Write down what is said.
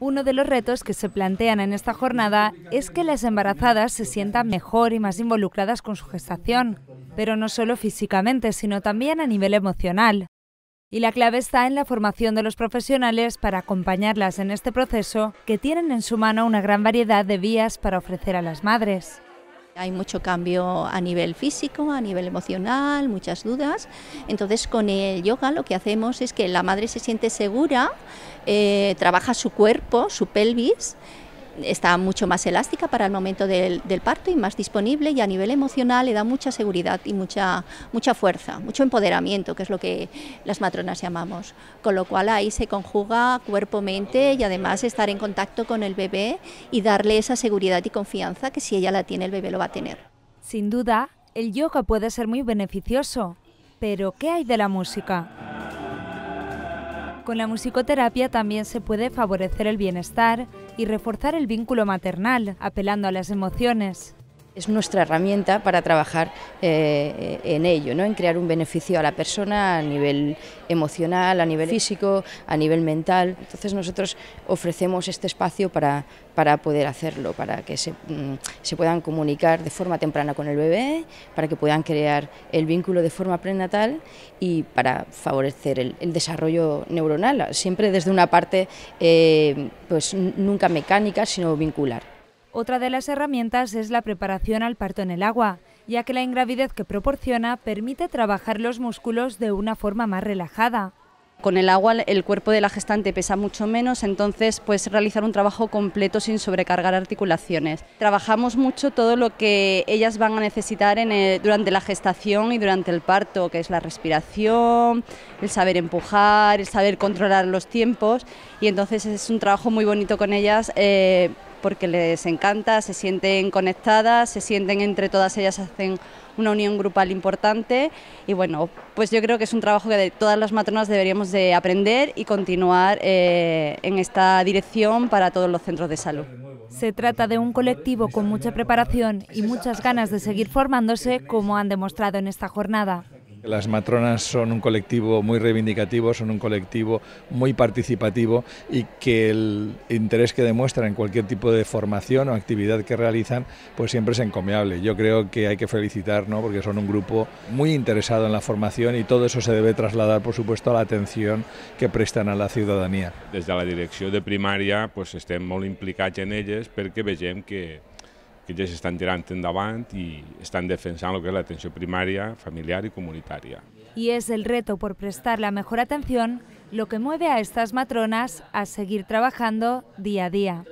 Uno de los retos que se plantean en esta jornada es que las embarazadas se sientan mejor y más involucradas con su gestación, pero no solo físicamente, sino también a nivel emocional. Y la clave está en la formación de los profesionales para acompañarlas en este proceso, que tienen en su mano una gran variedad de vías para ofrecer a las madres. Hay mucho cambio a nivel físico, a nivel emocional, muchas dudas. Entonces con el yoga lo que hacemos es que la madre se siente segura, eh, trabaja su cuerpo, su pelvis está mucho más elástica para el momento del, parto y más disponible y a nivel emocional le da mucha seguridad y mucha, mucha fuerza, mucho empoderamiento, que es lo que las matronas llamamos. Con lo cual ahí se conjuga cuerpo-mente y además estar en contacto con el bebé y darle esa seguridad y confianza que si ella la tiene el bebé lo va a tener. Sin duda, el yoga puede ser muy beneficioso, pero ¿qué hay de la música? Con la musicoterapia también se puede favorecer el bienestar, y reforzar el vínculo maternal, apelando a las emociones es nuestra herramienta para trabajar eh, en ello, ¿no? en crear un beneficio a la persona a nivel emocional, a nivel físico, a nivel mental. Entonces nosotros ofrecemos este espacio para, poder hacerlo, para que mm, se, puedan comunicar de forma temprana con el bebé, para que puedan crear el vínculo de forma prenatal y para favorecer el, desarrollo neuronal, siempre desde una parte eh, pues nunca mecánica, sino vincular. Otra de las herramientas es la preparación al parto en el agua, ya que la ingravidez que proporciona permite trabajar los músculos de una forma más relajada. Con el agua el cuerpo de la gestante pesa mucho menos, entonces puedes realizar un trabajo completo sin sobrecargar articulaciones. Trabajamos mucho todo lo que ellas van a necesitar durante la gestación y durante el parto, que es la respiración, el saber empujar, el saber controlar los tiempos, y entonces es un trabajo muy bonito con ellas. Eh, porque les encanta, se sienten conectadas, se sienten entre todas ellas, hacen una unión grupal importante y bueno, pues yo creo que es un trabajo que de todas las matronas deberíamos de aprender y continuar eh, en esta dirección para todos los centros de salud. Se trata de un colectivo con mucha preparación y muchas ganas de seguir formándose como han demostrado en esta jornada. Las matronas son un colectivo muy reivindicativo, son un colectivo muy participativo y que el interés que demuestran en cualquier tipo de formación o actividad que realizan, pues siempre es encomiable. Yo creo que hay que felicitar, ¿no? porque son un grupo muy interesado en la formación y todo eso se debe trasladar, por supuesto, a la atención que prestan a la ciudadanía. Desde la dirección de primaria pues, estén muy implicados en ellas porque vegem que que ya están tirando en endavant y están defensando lo que es la atención primaria, familiar y comunitaria. Y es el reto por prestar la mejor atención lo que mueve a estas matronas a seguir trabajando día a día.